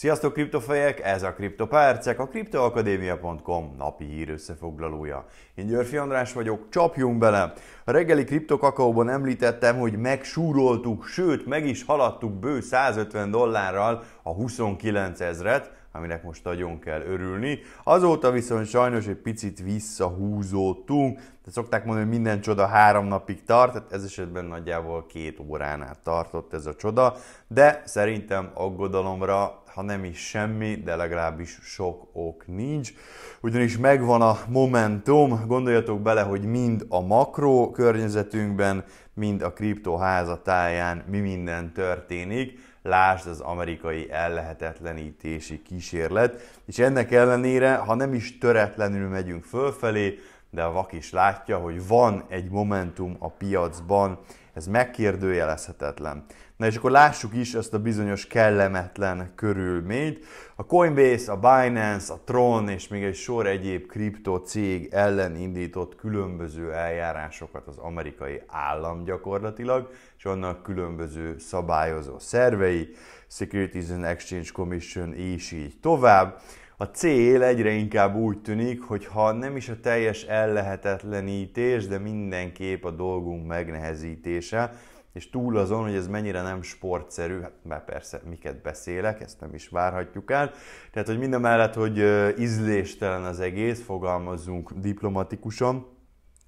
Sziasztok kriptofejek, ez a Kriptopercek, a kriptoakadémia.com napi hír összefoglalója. Én Györfi András vagyok, csapjunk bele! A reggeli kriptokakaóban említettem, hogy megsúroltuk, sőt meg is haladtuk bő 150 dollárral a 29 ezret, aminek most nagyon kell örülni. Azóta viszont sajnos egy picit visszahúzódtunk, tehát szokták mondani, hogy minden csoda három napig tart, tehát ez esetben nagyjából két órán át tartott ez a csoda, de szerintem aggodalomra, ha nem is semmi, de legalábbis sok ok nincs, ugyanis megvan a momentum, gondoljatok bele, hogy mind a makro környezetünkben, mind a kriptoházatáján mi minden történik, lásd az amerikai ellehetetlenítési kísérlet, és ennek ellenére, ha nem is töretlenül megyünk fölfelé, de a vak is látja, hogy van egy momentum a piacban, ez megkérdőjelezhetetlen. Na és akkor lássuk is ezt a bizonyos kellemetlen körülményt. A Coinbase, a Binance, a Tron és még egy sor egyéb kripto cég ellen indított különböző eljárásokat az amerikai állam gyakorlatilag, és annak különböző szabályozó szervei, Securities and Exchange Commission és így tovább. A cél egyre inkább úgy tűnik, hogy ha nem is a teljes ellehetetlenítés, de mindenképp a dolgunk megnehezítése, és túl azon, hogy ez mennyire nem sportszerű, hát már persze miket beszélek, ezt nem is várhatjuk el. Tehát, hogy minden mellett, hogy ízléstelen az egész, fogalmazzunk diplomatikusan,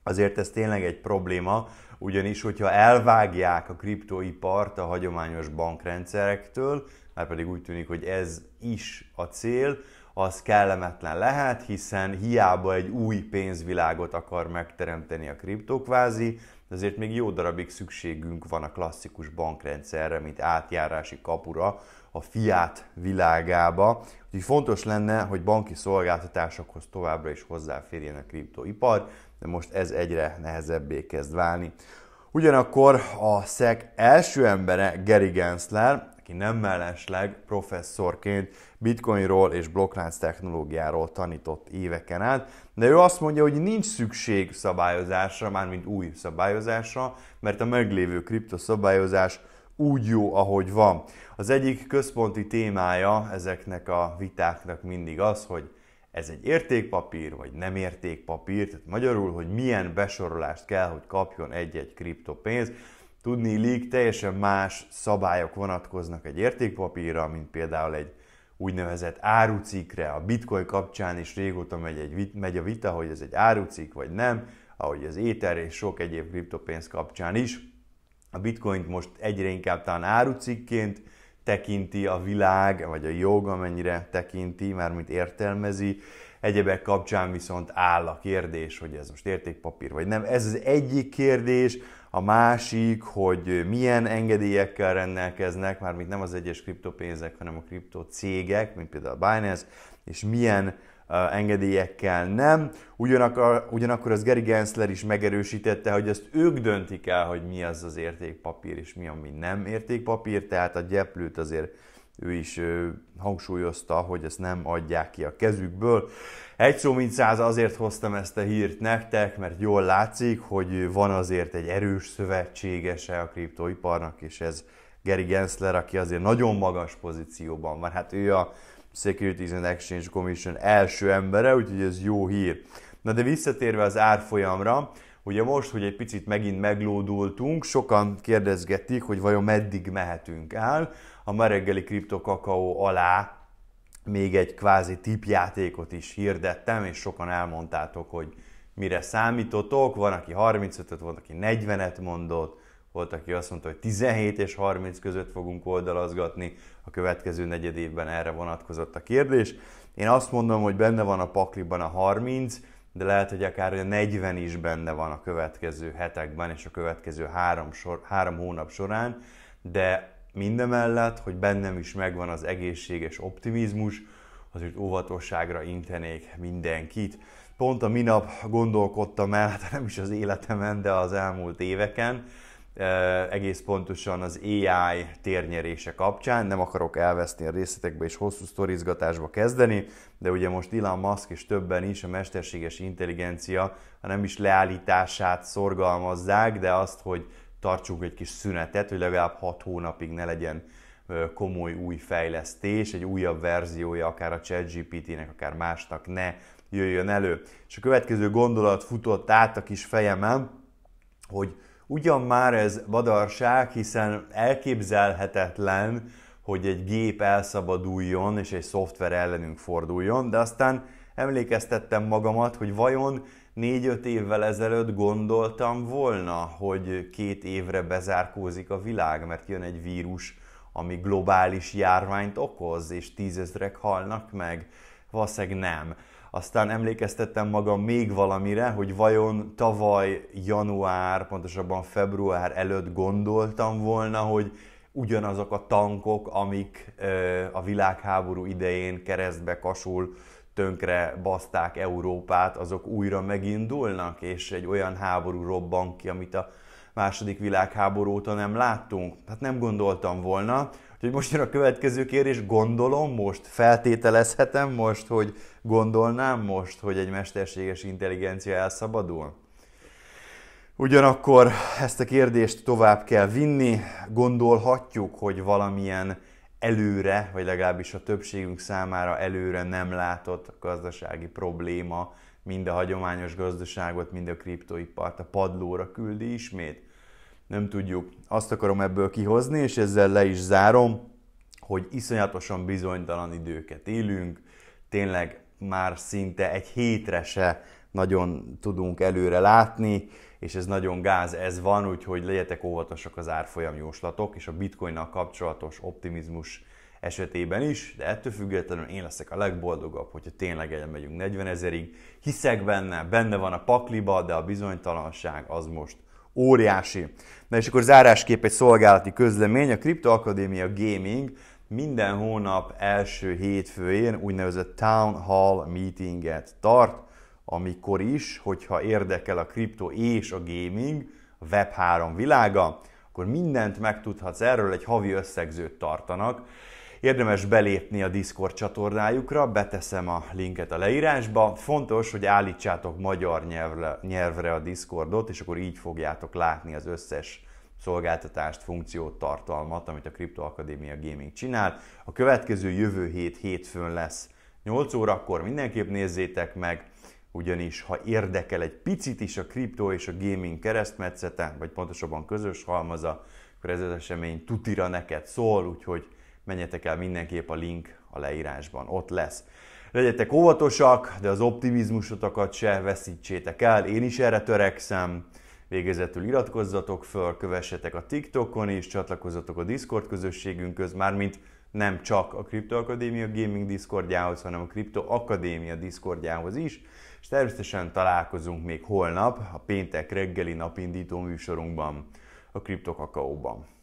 azért ez tényleg egy probléma, ugyanis, hogyha elvágják a kriptoipart a hagyományos bankrendszerektől, már pedig úgy tűnik, hogy ez is a cél, az kellemetlen lehet, hiszen hiába egy új pénzvilágot akar megteremteni a kriptokvázi, ezért még jó darabig szükségünk van a klasszikus bankrendszerre, mint átjárási kapura a fiát világába. Úgyhogy fontos lenne, hogy banki szolgáltatásokhoz továbbra is hozzáférjen a kriptoipar, de most ez egyre nehezebbé kezd válni. Ugyanakkor a SEC első embere, Gary Gensler, aki nem mellesleg professzorként bitcoinról és blokklánc technológiáról tanított éveken át, de ő azt mondja, hogy nincs szükség szabályozásra, mármint új szabályozásra, mert a meglévő kriptoszabályozás úgy jó, ahogy van. Az egyik központi témája ezeknek a vitáknak mindig az, hogy ez egy értékpapír, vagy nem értékpapír, tehát magyarul, hogy milyen besorolást kell, hogy kapjon egy-egy kriptopénz. Tudni illik, teljesen más szabályok vonatkoznak egy értékpapírra, mint például egy úgynevezett árucikre. A bitcoin kapcsán is régóta megy, egy, megy a vita, hogy ez egy árucik vagy nem, ahogy az éter és sok egyéb kriptopénz kapcsán is. A bitcoint most egyre inkább talán árucikként tekinti a világ, vagy a jog, amennyire tekinti, mármint értelmezi. Egyebek kapcsán viszont áll a kérdés, hogy ez most értékpapír vagy nem. Ez az egyik kérdés, a másik, hogy milyen engedélyekkel rendelkeznek, mármint nem az egyes kriptopénzek, hanem a kriptocégek, mint például a Binance, és milyen engedélyekkel nem. Ugyanakkor, ugyanakkor az Gary Gensler is megerősítette, hogy ezt ők döntik el, hogy mi az az értékpapír és mi, ami nem értékpapír, tehát a gyeplőt azért ő is hangsúlyozta, hogy ezt nem adják ki a kezükből. Egy szó mint száz azért hoztam ezt a hírt nektek, mert jól látszik, hogy van azért egy erős szövetségese a kriptoiparnak, és ez Gary Gensler, aki azért nagyon magas pozícióban van. Hát ő a Securities and Exchange Commission első embere, úgyhogy ez jó hír. Na de visszatérve az árfolyamra, Ugye most, hogy egy picit megint meglódultunk, sokan kérdezgetik, hogy vajon meddig mehetünk el. A ma reggeli kriptokakaó alá még egy kvázi tipjátékot is hirdettem, és sokan elmondtátok, hogy mire számítotok. Van, aki 35-öt, van, aki 40-et mondott, volt, aki azt mondta, hogy 17 és 30 között fogunk oldalazgatni. A következő negyed évben erre vonatkozott a kérdés. Én azt mondom, hogy benne van a pakliban a 30, de lehet, hogy akár a 40 is benne van a következő hetekben és a következő három, sor, három hónap során, de mindemellett, hogy bennem is megvan az egészséges optimizmus, azért óvatosságra intenék mindenkit. Pont a minap gondolkodtam el, hát nem is az életemen, de az elmúlt éveken, egész pontosan az AI térnyerése kapcsán. Nem akarok elveszni a részletekbe és hosszú sztorizgatásba kezdeni, de ugye most Elon Musk és többen is a mesterséges intelligencia, ha nem is leállítását szorgalmazzák, de azt, hogy tartsunk egy kis szünetet, hogy legalább 6 hónapig ne legyen komoly új fejlesztés, egy újabb verziója akár a ChatGPT-nek, akár másnak ne jöjjön elő. És a következő gondolat futott át a kis fejemen, hogy Ugyan már ez vadarság, hiszen elképzelhetetlen, hogy egy gép elszabaduljon és egy szoftver ellenünk forduljon, de aztán emlékeztettem magamat, hogy vajon 4-5 évvel ezelőtt gondoltam volna, hogy két évre bezárkózik a világ, mert jön egy vírus, ami globális járványt okoz, és tízezrek halnak meg. Valószínűleg nem. Aztán emlékeztettem magam még valamire, hogy vajon tavaly január, pontosabban február előtt gondoltam volna, hogy ugyanazok a tankok, amik a világháború idején keresztbe kasul tönkre baszták Európát, azok újra megindulnak, és egy olyan háború robban ki, amit a második világháború óta nem láttunk. Hát nem gondoltam volna. Úgyhogy most jön a következő kérdés, gondolom most, feltételezhetem most, hogy gondolnám most, hogy egy mesterséges intelligencia elszabadul? Ugyanakkor ezt a kérdést tovább kell vinni, gondolhatjuk, hogy valamilyen előre, vagy legalábbis a többségünk számára előre nem látott gazdasági probléma mind a hagyományos gazdaságot, mind a kriptoipart a padlóra küldi ismét? Nem tudjuk. Azt akarom ebből kihozni, és ezzel le is zárom, hogy iszonyatosan bizonytalan időket élünk, tényleg már szinte egy hétre se nagyon tudunk előre látni, és ez nagyon gáz, ez van, úgyhogy legyetek óvatosak az árfolyam jóslatok, és a bitcoinnal kapcsolatos optimizmus esetében is, de ettől függetlenül én leszek a legboldogabb, hogyha tényleg elmegyünk 40 ezerig. Hiszek benne, benne van a pakliba, de a bizonytalanság az most óriási. Na és akkor zárásképp egy szolgálati közlemény, a Akadémia Gaming minden hónap első hétfőjén úgynevezett Town Hall meetinget tart, amikor is, hogyha érdekel a kripto és a gaming, a Web3 világa, akkor mindent megtudhatsz erről, egy havi összegzőt tartanak. Érdemes belépni a Discord csatornájukra, beteszem a linket a leírásba. Fontos, hogy állítsátok magyar nyelvre, nyelvre a Discordot, és akkor így fogjátok látni az összes szolgáltatást, funkciót, tartalmat, amit a Crypto Akadémia Gaming csinált. A következő jövő hét hétfőn lesz 8 órakor, mindenképp nézzétek meg, ugyanis ha érdekel egy picit is a kriptó és a gaming keresztmetszete, vagy pontosabban közös halmaza, akkor ez az esemény tutira neked szól, úgyhogy menjetek el mindenképp a link a leírásban, ott lesz. Legyetek óvatosak, de az optimizmusotokat se veszítsétek el, én is erre törekszem. Végezetül iratkozzatok föl, kövessetek a TikTokon és csatlakozzatok a Discord közösségünkhöz, mármint nem csak a Crypto Akadémia Gaming Discordjához, hanem a Crypto Akadémia Discordjához is, és természetesen találkozunk még holnap a péntek reggeli napindító műsorunkban, a Crypto Kakaóban.